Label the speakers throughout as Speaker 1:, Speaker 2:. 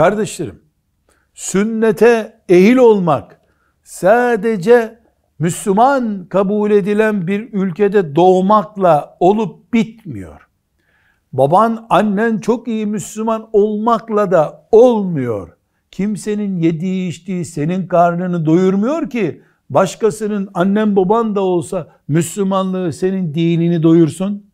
Speaker 1: Kardeşlerim, sünnete ehil olmak sadece Müslüman kabul edilen bir ülkede doğmakla olup bitmiyor. Baban, annen çok iyi Müslüman olmakla da olmuyor. Kimsenin yediği içtiği senin karnını doyurmuyor ki başkasının annen baban da olsa Müslümanlığı senin dinini doyursun.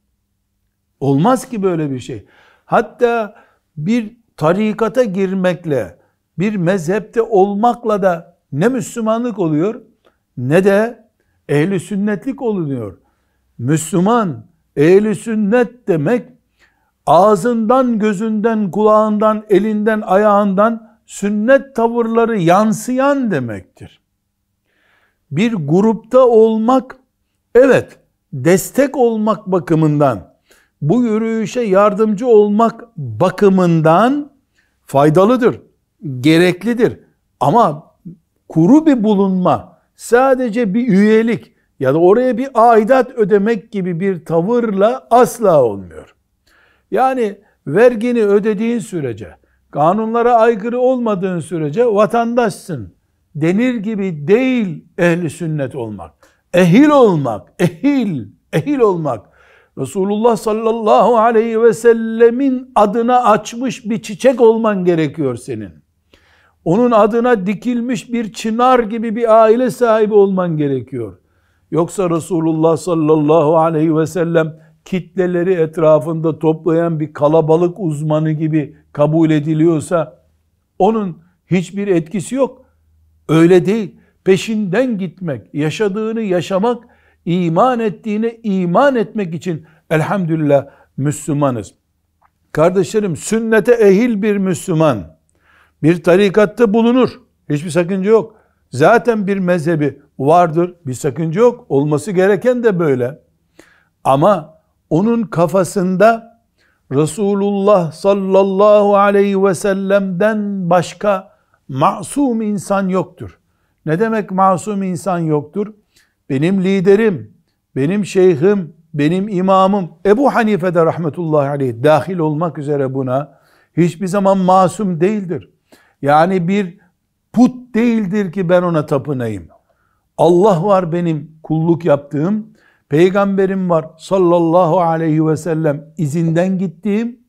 Speaker 1: Olmaz ki böyle bir şey. Hatta bir tarikata girmekle, bir mezhepte olmakla da ne Müslümanlık oluyor ne de ehli sünnetlik olunuyor. Müslüman, ehli sünnet demek ağzından, gözünden, kulağından, elinden, ayağından sünnet tavırları yansıyan demektir. Bir grupta olmak evet destek olmak bakımından bu yürüyüşe yardımcı olmak bakımından faydalıdır, gereklidir. Ama kuru bir bulunma, sadece bir üyelik ya da oraya bir aidat ödemek gibi bir tavırla asla olmuyor. Yani vergini ödediğin sürece, kanunlara aykırı olmadığın sürece vatandaşsın denir gibi değil ehli sünnet olmak. Ehil olmak, ehil, ehil olmak Resulullah sallallahu aleyhi ve sellemin adına açmış bir çiçek olman gerekiyor senin. Onun adına dikilmiş bir çınar gibi bir aile sahibi olman gerekiyor. Yoksa Resulullah sallallahu aleyhi ve sellem kitleleri etrafında toplayan bir kalabalık uzmanı gibi kabul ediliyorsa onun hiçbir etkisi yok. Öyle değil. Peşinden gitmek, yaşadığını yaşamak iman ettiğine iman etmek için elhamdülillah Müslümanız. Kardeşlerim sünnete ehil bir Müslüman bir tarikatta bulunur. Hiçbir sakınca yok. Zaten bir mezhebi vardır. Bir sakınca yok. Olması gereken de böyle. Ama onun kafasında Resulullah sallallahu aleyhi ve sellem'den başka masum insan yoktur. Ne demek masum insan yoktur? benim liderim, benim şeyhim, benim imamım Ebu Hanife de rahmetullahi aleyh dahil olmak üzere buna hiçbir zaman masum değildir. Yani bir put değildir ki ben ona tapınayım. Allah var benim kulluk yaptığım, peygamberim var sallallahu aleyhi ve sellem izinden gittiğim,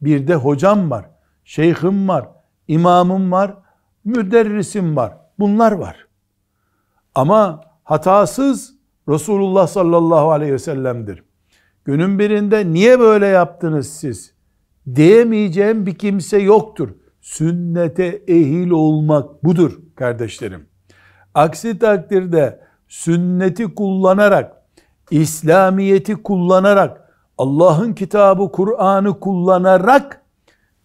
Speaker 1: bir de hocam var, şeyhim var, imamım var, müderrisim var. Bunlar var. Ama hatasız Resulullah sallallahu aleyhi ve sellem'dir. Günün birinde niye böyle yaptınız siz? Diyemeyeceğim bir kimse yoktur. Sünnete ehil olmak budur kardeşlerim. Aksi takdirde sünneti kullanarak, İslamiyeti kullanarak, Allah'ın kitabı Kur'an'ı kullanarak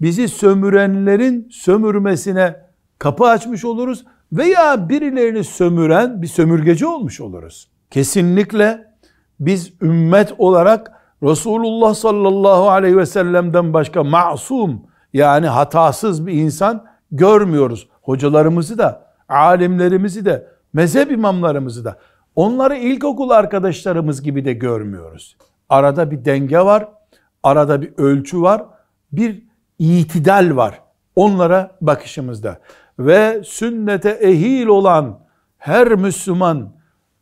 Speaker 1: bizi sömürenlerin sömürmesine kapı açmış oluruz veya birilerini sömüren bir sömürgeci olmuş oluruz. Kesinlikle biz ümmet olarak Resulullah sallallahu aleyhi ve sellem'den başka masum yani hatasız bir insan görmüyoruz. Hocalarımızı da, alimlerimizi de, mezhep imamlarımızı da. Onları ilkokul arkadaşlarımız gibi de görmüyoruz. Arada bir denge var, arada bir ölçü var, bir itidal var onlara bakışımızda ve sünnete ehil olan her Müslüman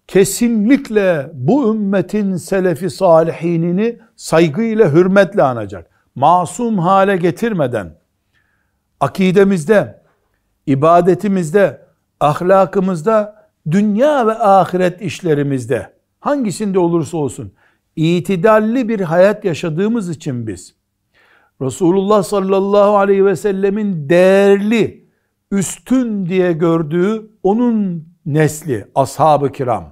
Speaker 1: kesinlikle bu ümmetin selefi salihinini saygıyla hürmetle anacak. Masum hale getirmeden akidemizde, ibadetimizde, ahlakımızda, dünya ve ahiret işlerimizde hangisinde olursa olsun itidalli bir hayat yaşadığımız için biz Resulullah sallallahu aleyhi ve sellemin değerli üstün diye gördüğü onun nesli ashab-ı kiram.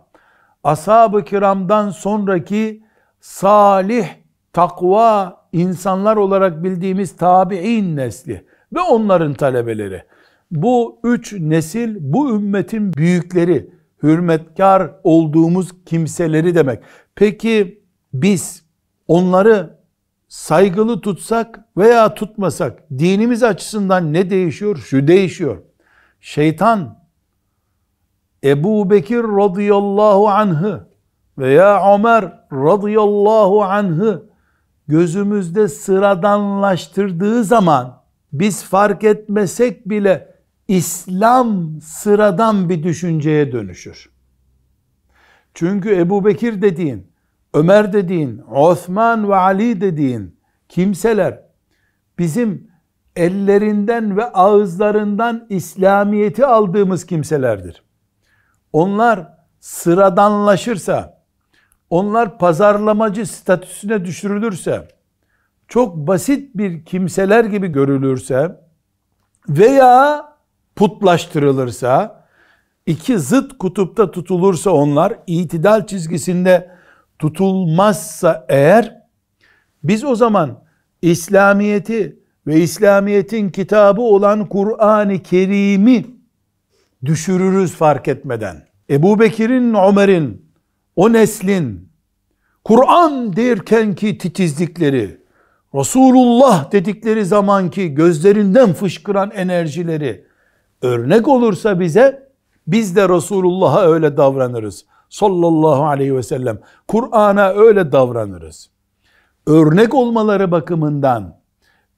Speaker 1: Ashab-ı kiramdan sonraki salih, takva insanlar olarak bildiğimiz tabi'in nesli ve onların talebeleri. Bu üç nesil bu ümmetin büyükleri, hürmetkar olduğumuz kimseleri demek. Peki biz onları saygılı tutsak veya tutmasak dinimiz açısından ne değişiyor? Şu değişiyor. Şeytan Ebu Bekir radıyallahu anh'ı veya Ömer radıyallahu anh'ı gözümüzde sıradanlaştırdığı zaman biz fark etmesek bile İslam sıradan bir düşünceye dönüşür. Çünkü Ebu Bekir dediğin Ömer dediğin, Osman ve Ali dediğin kimseler bizim ellerinden ve ağızlarından İslamiyeti aldığımız kimselerdir. Onlar sıradanlaşırsa, onlar pazarlamacı statüsüne düşürülürse, çok basit bir kimseler gibi görülürse veya putlaştırılırsa, iki zıt kutupta tutulursa onlar itidal çizgisinde tutulmazsa eğer biz o zaman İslamiyeti ve İslamiyet'in kitabı olan Kur'an-ı Kerim'i düşürürüz fark etmeden. Ebu Bekir'in, Ömer'in, o neslin Kur'an derken ki titizlikleri, Resulullah dedikleri zamanki gözlerinden fışkıran enerjileri örnek olursa bize biz de Resulullah'a öyle davranırız sallallahu aleyhi ve sellem. Kur'an'a öyle davranırız. Örnek olmaları bakımından,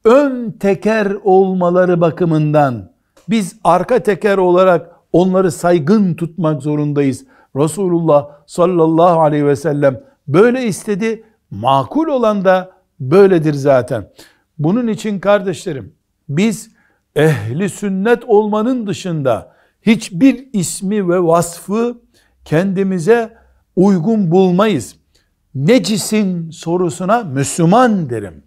Speaker 1: ön teker olmaları bakımından biz arka teker olarak onları saygın tutmak zorundayız. Resulullah sallallahu aleyhi ve sellem böyle istedi. Makul olan da böyledir zaten. Bunun için kardeşlerim biz ehli sünnet olmanın dışında hiçbir ismi ve vasfı kendimize uygun bulmayız. Necisin sorusuna Müslüman derim.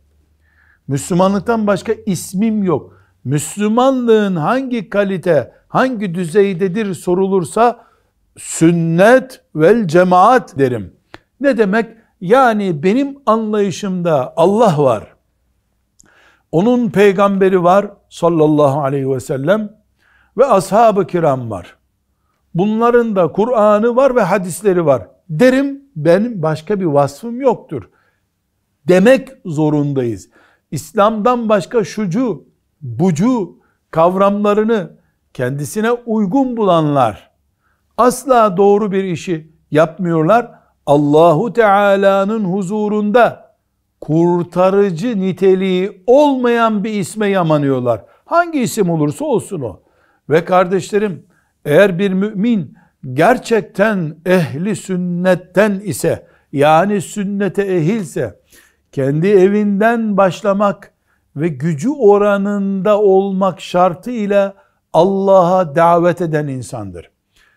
Speaker 1: Müslümanlıktan başka ismim yok. Müslümanlığın hangi kalite, hangi düzeydedir sorulursa sünnet vel cemaat derim. Ne demek? Yani benim anlayışımda Allah var. Onun peygamberi var sallallahu aleyhi ve sellem ve ashab-ı kiram var bunların da Kur'an'ı var ve hadisleri var derim benim başka bir vasfım yoktur demek zorundayız. İslam'dan başka şucu, bucu kavramlarını kendisine uygun bulanlar asla doğru bir işi yapmıyorlar. Allahu Teala'nın huzurunda kurtarıcı niteliği olmayan bir isme yamanıyorlar. Hangi isim olursa olsun o. Ve kardeşlerim eğer bir mümin gerçekten ehli sünnetten ise yani sünnete ehilse kendi evinden başlamak ve gücü oranında olmak şartı ile Allah'a davet eden insandır.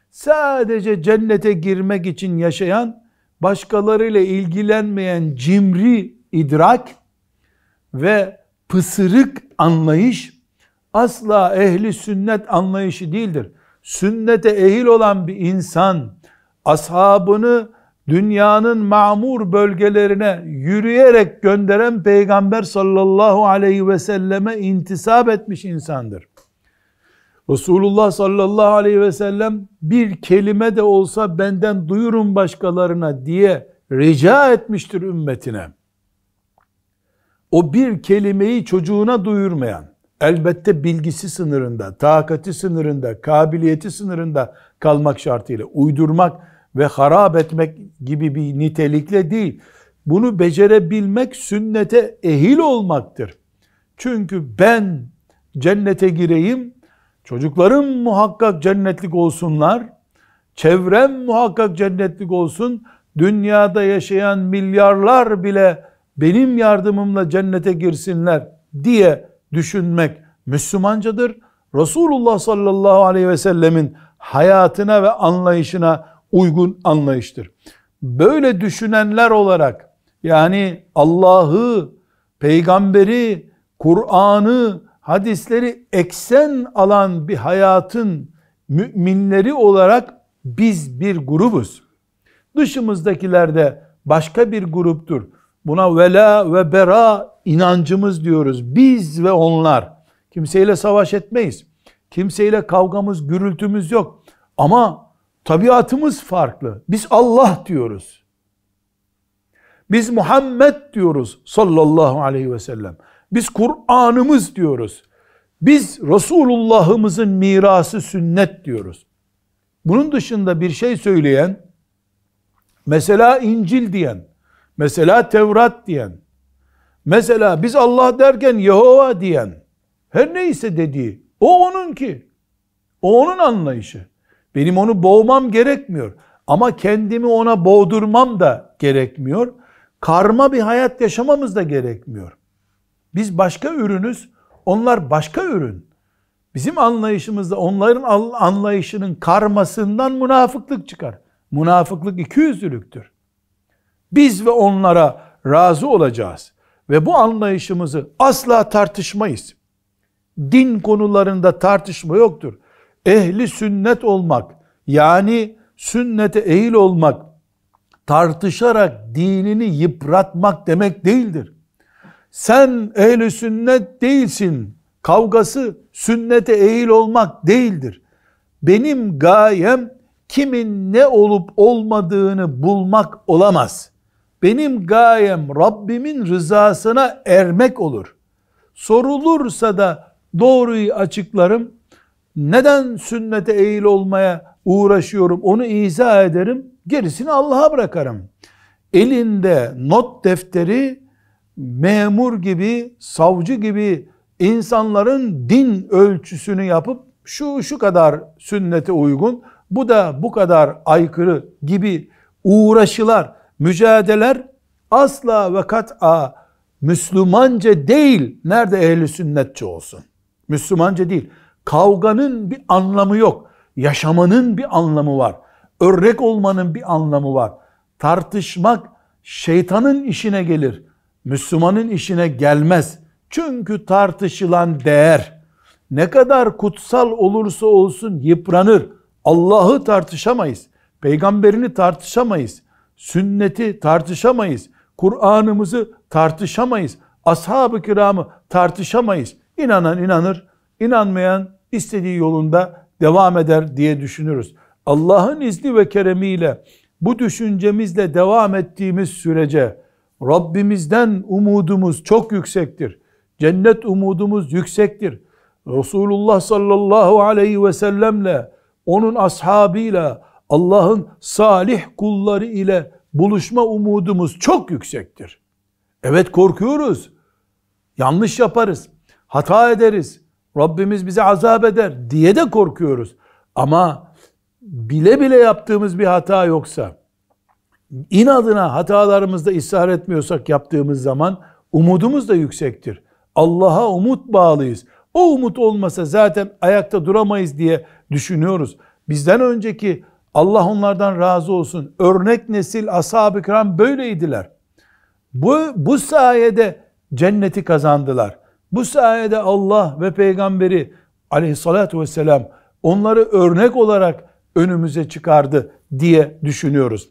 Speaker 1: Sadece cennete girmek için yaşayan, başkalarıyla ilgilenmeyen cimri idrak ve pısırık anlayış asla ehli sünnet anlayışı değildir sünnete ehil olan bir insan ashabını dünyanın mamur bölgelerine yürüyerek gönderen peygamber sallallahu aleyhi ve selleme intisap etmiş insandır. Resulullah sallallahu aleyhi ve sellem bir kelime de olsa benden duyurun başkalarına diye rica etmiştir ümmetine. O bir kelimeyi çocuğuna duyurmayan, elbette bilgisi sınırında, takati sınırında, kabiliyeti sınırında kalmak şartıyla uydurmak ve harap etmek gibi bir nitelikle değil. Bunu becerebilmek sünnete ehil olmaktır. Çünkü ben cennete gireyim, çocuklarım muhakkak cennetlik olsunlar, çevrem muhakkak cennetlik olsun, dünyada yaşayan milyarlar bile benim yardımımla cennete girsinler diye düşünmek Müslümancadır. Resulullah sallallahu aleyhi ve sellemin hayatına ve anlayışına uygun anlayıştır. Böyle düşünenler olarak yani Allah'ı, peygamberi, Kur'an'ı, hadisleri eksen alan bir hayatın müminleri olarak biz bir grubuz. Dışımızdakiler de başka bir gruptur. Buna vela ve bera inancımız diyoruz. Biz ve onlar. Kimseyle savaş etmeyiz. Kimseyle kavgamız, gürültümüz yok. Ama tabiatımız farklı. Biz Allah diyoruz. Biz Muhammed diyoruz sallallahu aleyhi ve sellem. Biz Kur'an'ımız diyoruz. Biz Resulullah'ımızın mirası sünnet diyoruz. Bunun dışında bir şey söyleyen, mesela İncil diyen, mesela Tevrat diyen, mesela biz Allah derken Yehova diyen, her neyse dediği, o onun ki. O onun anlayışı. Benim onu boğmam gerekmiyor. Ama kendimi ona boğdurmam da gerekmiyor. Karma bir hayat yaşamamız da gerekmiyor. Biz başka ürünüz, onlar başka ürün. Bizim anlayışımızda onların anlayışının karmasından münafıklık çıkar. Münafıklık iki ikiyüzlülüktür. Biz ve onlara razı olacağız. Ve bu anlayışımızı asla tartışmayız. Din konularında tartışma yoktur. Ehli sünnet olmak yani sünnete eğil olmak tartışarak dinini yıpratmak demek değildir. Sen ehli sünnet değilsin kavgası sünnete eğil olmak değildir. Benim gayem kimin ne olup olmadığını bulmak olamaz benim gayem Rabbimin rızasına ermek olur. Sorulursa da doğruyu açıklarım. Neden sünnete eğil olmaya uğraşıyorum onu izah ederim. Gerisini Allah'a bırakarım. Elinde not defteri memur gibi, savcı gibi insanların din ölçüsünü yapıp şu şu kadar sünnete uygun, bu da bu kadar aykırı gibi uğraşılar mücadeleler asla ve kat'a Müslümanca değil. Nerede ehli sünnetçi olsun? Müslümanca değil. Kavganın bir anlamı yok. Yaşamanın bir anlamı var. Örnek olmanın bir anlamı var. Tartışmak şeytanın işine gelir. Müslümanın işine gelmez. Çünkü tartışılan değer ne kadar kutsal olursa olsun yıpranır. Allah'ı tartışamayız. Peygamberini tartışamayız sünneti tartışamayız. Kur'an'ımızı tartışamayız. Ashab-ı kiramı tartışamayız. İnanan inanır, inanmayan istediği yolunda devam eder diye düşünürüz. Allah'ın izni ve keremiyle bu düşüncemizle devam ettiğimiz sürece Rabbimizden umudumuz çok yüksektir. Cennet umudumuz yüksektir. Resulullah sallallahu aleyhi ve sellemle, onun ashabıyla, Allah'ın salih kulları ile buluşma umudumuz çok yüksektir. Evet korkuyoruz. Yanlış yaparız. Hata ederiz. Rabbimiz bize azap eder diye de korkuyoruz. Ama bile bile yaptığımız bir hata yoksa, inadına hatalarımızda ısrar etmiyorsak yaptığımız zaman umudumuz da yüksektir. Allah'a umut bağlıyız. O umut olmasa zaten ayakta duramayız diye düşünüyoruz. Bizden önceki Allah onlardan razı olsun. Örnek nesil ashab-ı kiram böyleydiler. Bu, bu sayede cenneti kazandılar. Bu sayede Allah ve peygamberi aleyhissalatü vesselam onları örnek olarak önümüze çıkardı diye düşünüyoruz.